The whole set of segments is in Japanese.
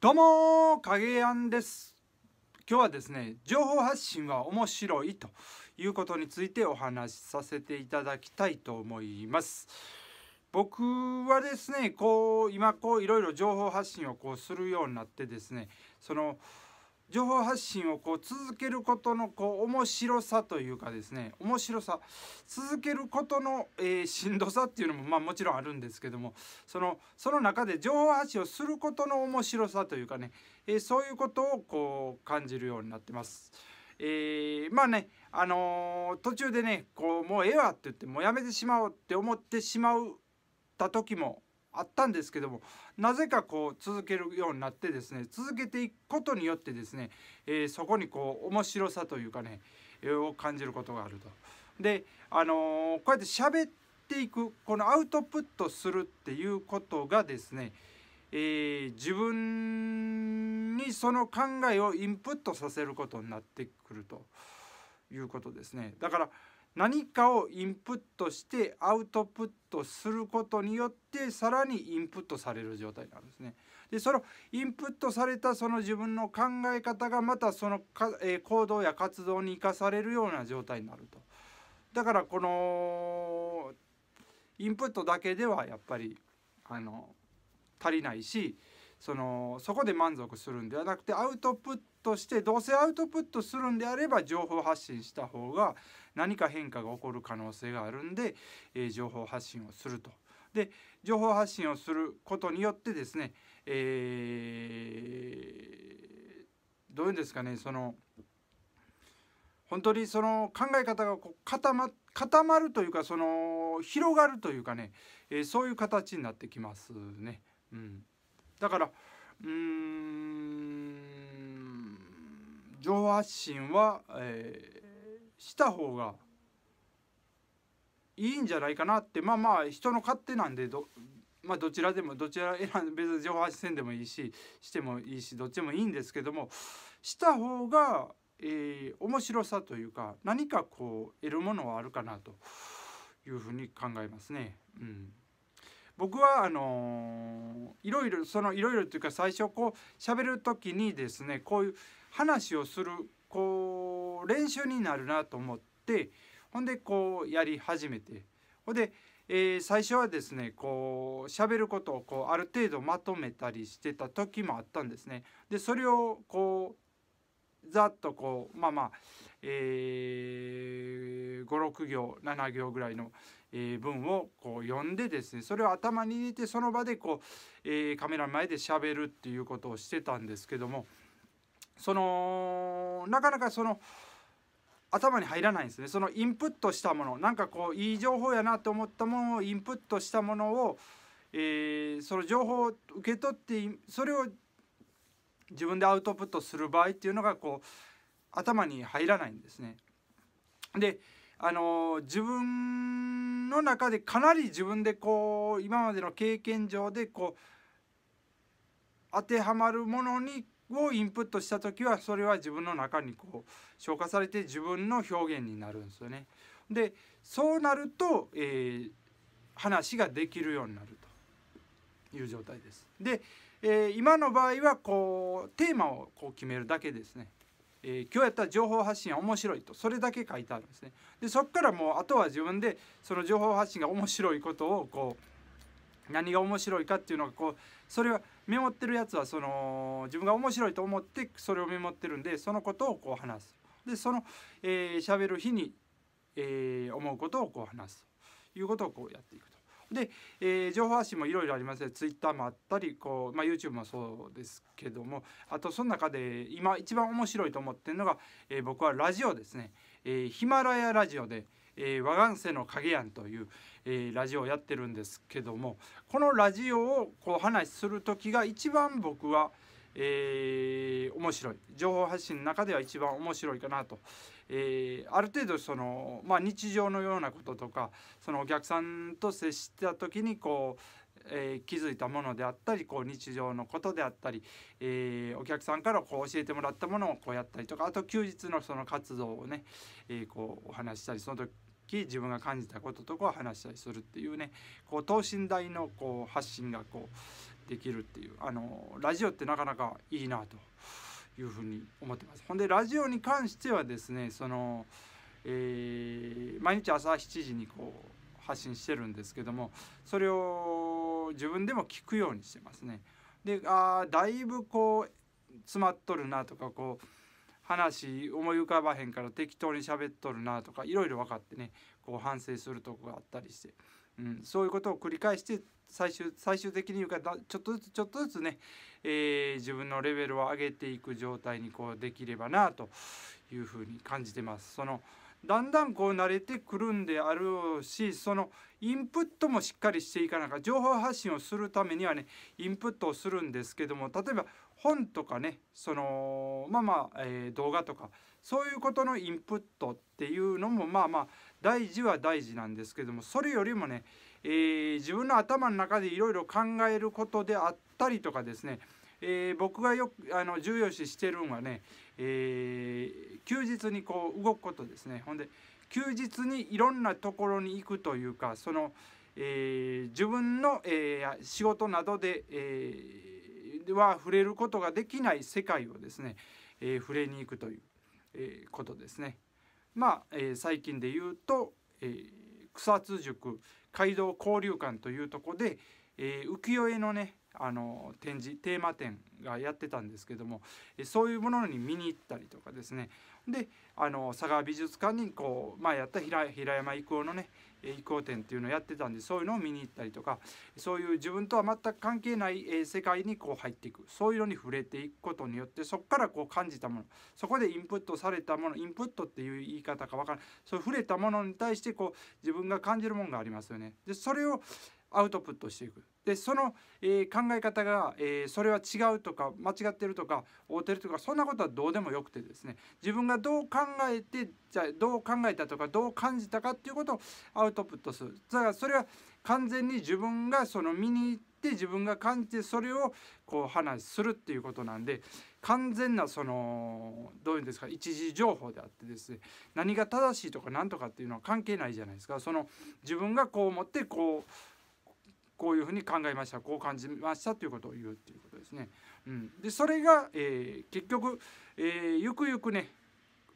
どうも影やんです今日はですね情報発信は面白いということについてお話しさせていただきたいと思います僕はですねこう今こういろいろ情報発信をこうするようになってですねその情報発信をこう続けることのこう面白さというかですね面白さ続けることの、えー、しんどさっていうのもまあもちろんあるんですけどもそのその中で情報発信をすることの面白さというかね、えー、そういうことをこう感じるようになってます。えー、まあねあのー、途中でねこうもうええわって言ってもうやめてしまおうって思ってしまうた時もあったんですけどもなぜかこう続けるようになってですね続けていくことによってですね、えー、そこにこう面白さというかね、えー、を感じることがあると。で、あのー、こうやって喋っていくこのアウトプットするっていうことがですね、え自分にその考えをインプットさせることになってくるということですね。だから何かをインプットしてアウトプットすることによってさらにインプットされる状態なんですね。でそのインプットされたその自分の考え方がまたそのか、えー、行動や活動に生かされるような状態になると。だからこのインプットだけではやっぱりあの足りないしそのそこで満足するんではなくてアウトプットしてどうせアウトプットするんであれば情報発信した方が何か変化が起こる可能性があるんで、えー、情報発信をすると。で情報発信をすることによってですね、えー、どういうんですかねその本当にその考え方がこう固ま固まるというかその広がるというかね、えー、そういう形になってきますね。うんだからうん情報発信は、えー、した方がいいんじゃないかなってまあまあ人の勝手なんでど,、まあ、どちらでもどちら選んで別に情報発信でもいいししてもいいしどっちでもいいんですけどもした方が、えー、面白さというか何かこう得るものはあるかなというふうに考えますね。うん僕はあのいろいろそのいろいろというか最初こう喋る時にですねこういう話をするこう練習になるなと思ってほんでこうやり始めてほんで、えー、最初はですねこう喋ることをこうある程度まとめたりしてた時もあったんですね。でそれをこうざっとこうまあまあ、えー、56行7行ぐらいのえ文をこう読んでですねそれを頭に入れてその場でこう、えカメラ前で喋るっていうことをしてたんですけどもそのなかなかその頭に入らないんですねそのインプットしたものなんかこういい情報やなと思ったものをインプットしたものを、えー、その情報を受け取ってそれを自分でアウトプットする場合っていうのがこう頭に入らないんですね。であの自分の中でかなり自分でこう今までの経験上でこう当てはまるものにをインプットした時はそれは自分の中にこう消化されて自分の表現になるんですよね。でそうなると、えー、話ができるようになるという状態です。で、えー、今の場合はこうテーマをこう決めるだけですね。えー、今日やった情報発信は面白いとそれだけ書いてあるんですねでそこからもうあとは自分でその情報発信が面白いことをこう何が面白いかっていうのがこうそれはメモってるやつはその自分が面白いと思ってそれをメモってるんでそのことをこう話すでその喋、えー、る日に、えー、思うことをこう話すということをこうやっていくと。で、えー、情報発信もいろいろありますねツイッターもあったりこう、まあ、YouTube もそうですけどもあとその中で今一番面白いと思ってるのが、えー、僕はラジオですね、えー、ヒマラヤラジオで「えー、和願瀬の影やん」という、えー、ラジオをやってるんですけどもこのラジオをこう話する時が一番僕は、えー、面白い情報発信の中では一番面白いかなと、えー、ある程度その、まあ、日常のようなこととかそのお客さんと接した時にこうえー、気づいたものであったりこう日常のことであったり、えー、お客さんからこう教えてもらったものをこうやったりとかあと休日のその活動をね、えー、こうお話したりその時自分が感じたこととかを話したりするっていうねこう等身大のこう発信がこう、できるっていうあのラジオってなかなかいいなというふうに思ってます。ほんでラジオに関してはですねその、えー、毎日朝7時にこう発信してるんですけどもそれを自分でも聞くようにしてますね。であだいぶこう詰まっとるなとかこう話思い浮かばへんから適当に喋っとるなとかいろいろ分かってねこう反省するとこがあったりして、うん、そういうことを繰り返して最終最終的に言うかちょっとずつちょっとずつね、えー、自分のレベルを上げていく状態にこうできればなというふうに感じてます。そのだんだんこう慣れてくるんであるしそのインプットもしっかりしていかなきゃ情報発信をするためにはねインプットをするんですけども例えば本とかねそのまあまあ、えー、動画とかそういうことのインプットっていうのもまあまあ大事は大事なんですけどもそれよりもね、えー、自分の頭の中でいろいろ考えることであったりとかですねえー、僕がよくあの重要視してるんはね、えー、休日にこう動くことですねほんで休日にいろんなところに行くというかその、えー、自分の、えー、仕事などで、えー、は触れることができない世界をですね、えー、触れに行くという、えー、ことですね。まあ、えー、最近で言うと、えー、草津塾街道交流館というとこで、えー、浮世絵のねあの展示テーマ展がやってたんですけどもそういうものに見に行ったりとかですねであの佐川美術館にこう、まあ、やった平山郁夫のね郁夫展っていうのをやってたんでそういうのを見に行ったりとかそういう自分とは全く関係ない世界にこう入っていくそういうのに触れていくことによってそこからこう感じたものそこでインプットされたものインプットっていう言い方か分からないそう触れたものに対してこう自分が感じるものがありますよね。でそれをアウトプットしていくでその、えー、考え方が、えー、それは違うとか間違ってるとか合うてるとかそんなことはどうでもよくてですね自分がどう考えてじゃどう考えたとかどう感じたかっていうことをアウトプットするだからそれは完全に自分がその見に行って自分が感じてそれをこう話するっていうことなんで完全なそのどういうんですか一時情報であってですね何が正しいとか何とかっていうのは関係ないじゃないですかその自分がこう思ってこうこういうふうに考えましたこう感じましたということを言うっていうことですね。うん、でそれが、えー、結局、えー、ゆくゆくね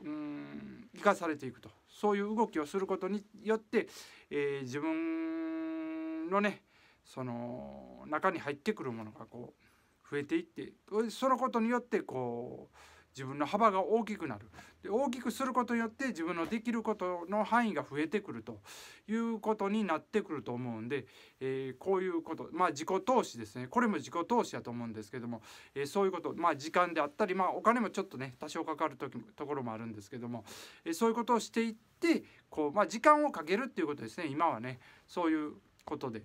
うん生かされていくとそういう動きをすることによって、えー、自分のねその中に入ってくるものがこう増えていってそのことによってこう自分の幅が大きくなるで大きくすることによって自分のできることの範囲が増えてくるということになってくると思うんで、えー、こういうことまあ自己投資ですねこれも自己投資やと思うんですけども、えー、そういうことまあ時間であったり、まあ、お金もちょっとね多少かかる時ところもあるんですけども、えー、そういうことをしていってこう、まあ、時間をかけるっていうことですね今はねそういうことで。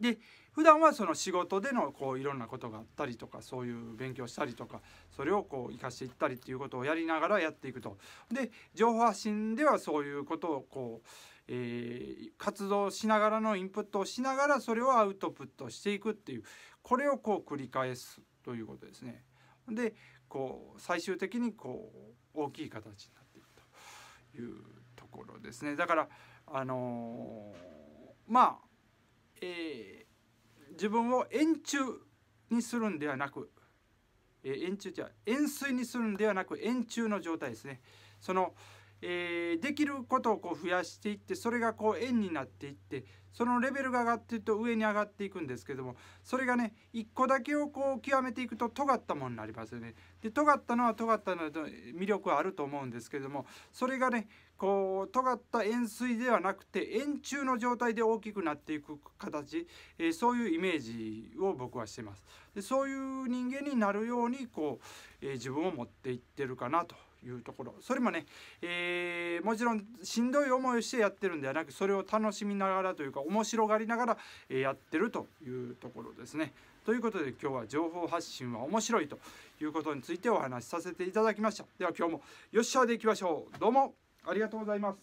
で、普段はその仕事でのこういろんなことがあったりとかそういう勉強したりとかそれをこう生かしていったりっていうことをやりながらやっていくと。で情報発信ではそういうことをこうえー、活動しながらのインプットをしながらそれをアウトプットしていくっていうこれをこう繰り返すということですね。でこう最終的にこう大きい形になっていくというところですね。だからあのー、まあ、えー自分を円柱にするんではなく、え円柱じゃ円錐にするんではなく円柱の状態ですねそのえー、できることをこう増やしていってそれがこう円になっていってそのレベルが上がっていると上に上がっていくんですけどもそれがね一個だけをこう極めていくと尖ったものになりますよね。で尖ったのは尖ったのと魅力はあると思うんですけどもそれがねこう尖った円錐ではなくて円柱の状態で大きくなっていく形、えー、そういうイメージを僕はしてます。でそういう人間になるようにこう、えー、自分を持っていってるかなというところそれもね、えー、もちろんしんどい思いをしてやってるんではなくそれを楽しみながらというか面白がりながら、えやってるというところですね。ということで今日は情報発信は面白いということについてお話しさせていただきました。では今日もよっしゃーでいきましょう。どうもありがとうございます。